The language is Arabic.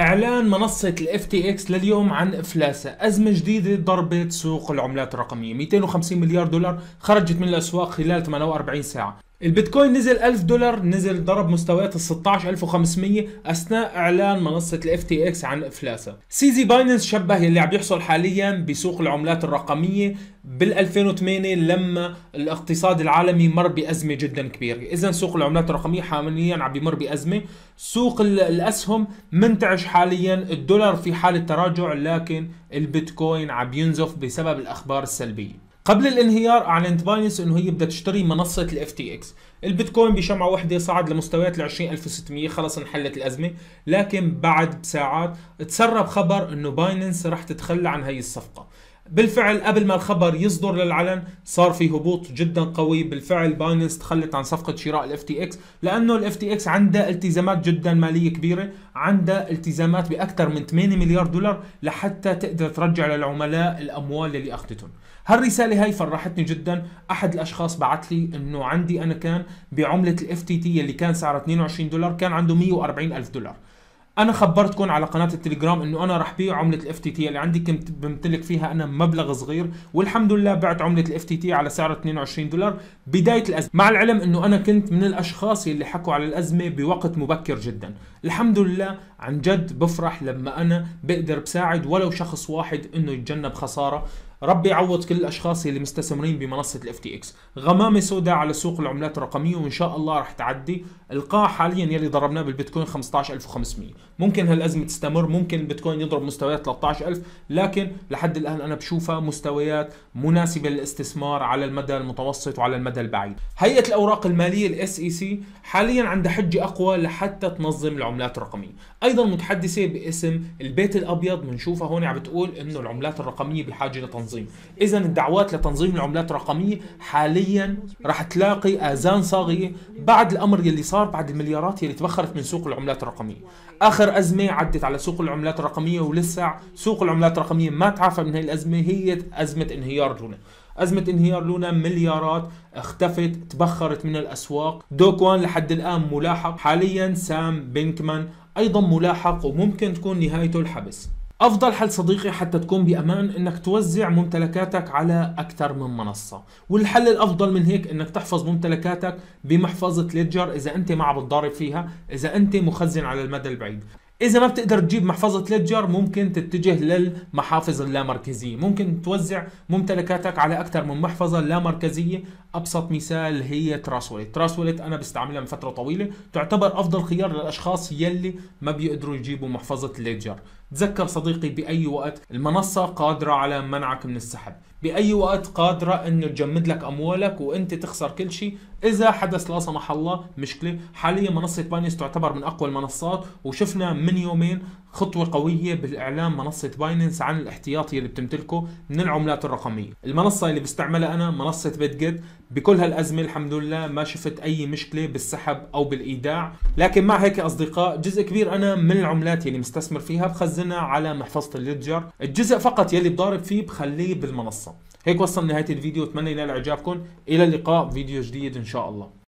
اعلان منصة الـ FTX لليوم عن افلاسها، ازمة جديدة ضربت سوق العملات الرقمية، 250 مليار دولار خرجت من الاسواق خلال 48 ساعة، البيتكوين نزل 1000 دولار نزل ضرب مستويات ال 16500 اثناء اعلان منصه الاف تي اكس عن افلاسها. سيزي بايننس شبه اللي عم يحصل حاليا بسوق العملات الرقميه بال 2008 لما الاقتصاد العالمي مر بازمه جدا كبيره، اذا سوق العملات الرقميه حاليا عم بمر بازمه، سوق الاسهم منتعش حاليا، الدولار في حاله تراجع لكن البيتكوين عم ينزف بسبب الاخبار السلبيه. قبل الانهيار اعلنت بايننس انه هي بدها تشتري منصه الاف تي اكس البيتكوين بشمعه واحده صعد لمستويات ال 20600 خلص انحلت الازمه لكن بعد بساعات تسرب خبر انه بايننس رح تتخلى عن هي الصفقه بالفعل قبل ما الخبر يصدر للعلن صار في هبوط جدا قوي بالفعل بايننس تخلت عن صفقه شراء الاف تي اكس لانه الاف تي اكس عندها التزامات جدا ماليه كبيره عندها التزامات باكثر من 8 مليار دولار لحتى تقدر ترجع للعملاء الاموال اللي اخذتهم هالرساله هاي فرحتني جدا احد الاشخاص بعث لي انه عندي انا كان بعمله الاف تي تي اللي كان سعرها 22 دولار كان عنده 140 الف دولار انا خبرتكم على قناه التليجرام انه انا رح بيع عمله الاف تي تي اللي عندي كنت بمتلك فيها انا مبلغ صغير والحمد لله بعت عمله الاف تي تي على سعر 22 دولار بدايه الازمه مع العلم انه انا كنت من الاشخاص اللي حكوا على الازمه بوقت مبكر جدا الحمد لله عن جد بفرح لما انا بقدر بساعد ولو شخص واحد انه يتجنب خساره ربي يعوض كل الاشخاص اللي مستثمرين بمنصه الاف تي اكس غمامه سوداء على سوق العملات الرقميه وان شاء الله رح تعدي القاع حاليا يلي ضربناه بالبيتكوين 15500 ممكن هالازمه تستمر ممكن البيتكوين يضرب مستويات 13000 لكن لحد الان انا بشوفها مستويات مناسبه للاستثمار على المدى المتوسط وعلى المدى البعيد هيئه الاوراق الماليه الاس اي سي حاليا عندها حجه اقوى لحتى تنظم العملات الرقميه ايضا متحدثه باسم البيت الابيض بنشوفها هون عم بتقول انه العملات الرقميه بحاجه لتنظيم التنظيم اذا الدعوات لتنظيم العملات الرقميه حاليا راح تلاقي اذان صاغيه بعد الامر يلي صار بعد المليارات يلي تبخرت من سوق العملات الرقميه اخر ازمه عدت على سوق العملات الرقميه ولسه سوق العملات الرقميه ما تعافى من هي الازمه هي ازمه انهيار لونا أزمة انهيار لونا مليارات اختفت تبخرت من الأسواق دوكوان لحد الآن ملاحق حاليا سام بينكمان أيضا ملاحق وممكن تكون نهايته الحبس أفضل حل صديقي حتى تكون بأمان إنك توزع ممتلكاتك على أكثر من منصة والحل الأفضل من هيك إنك تحفظ ممتلكاتك بمحفظة ليدجر إذا أنت ما عم تضارب فيها إذا أنت مخزن على المدى البعيد اذا ما بتقدر تجيب محفظه ليدجر ممكن تتجه للمحافظ اللامركزيه ممكن توزع ممتلكاتك على اكثر من محفظه لا مركزيه ابسط مثال هي تراسوليت تراسوليت انا بستعملها من فتره طويله تعتبر افضل خيار للاشخاص يلي ما بيقدروا يجيبوا محفظه ليدجر تذكر صديقي باي وقت المنصه قادره على منعك من السحب باي وقت قادره انه تجمد لك اموالك وانت تخسر كل شيء اذا حدث لا سمح الله مشكله حاليا منصه بانيس تعتبر من اقوى المنصات وشفنا من يومين خطوة قوية بالإعلام منصة بايننس عن الاحتياطي اللي بتمتلكه من العملات الرقمية المنصة اللي بستعملها أنا منصة بيتجيت بكل هالأزمة الحمد لله ما شفت أي مشكلة بالسحب أو بالإيداع لكن مع هيك أصدقاء جزء كبير أنا من العملات اللي مستثمر فيها بخزنها على محفظة الليدجر الجزء فقط يلي بضارب فيه بخليه بالمنصة هيك وصل نهاية الفيديو أتمنى ينال إعجابكم إلى اللقاء فيديو جديد إن شاء الله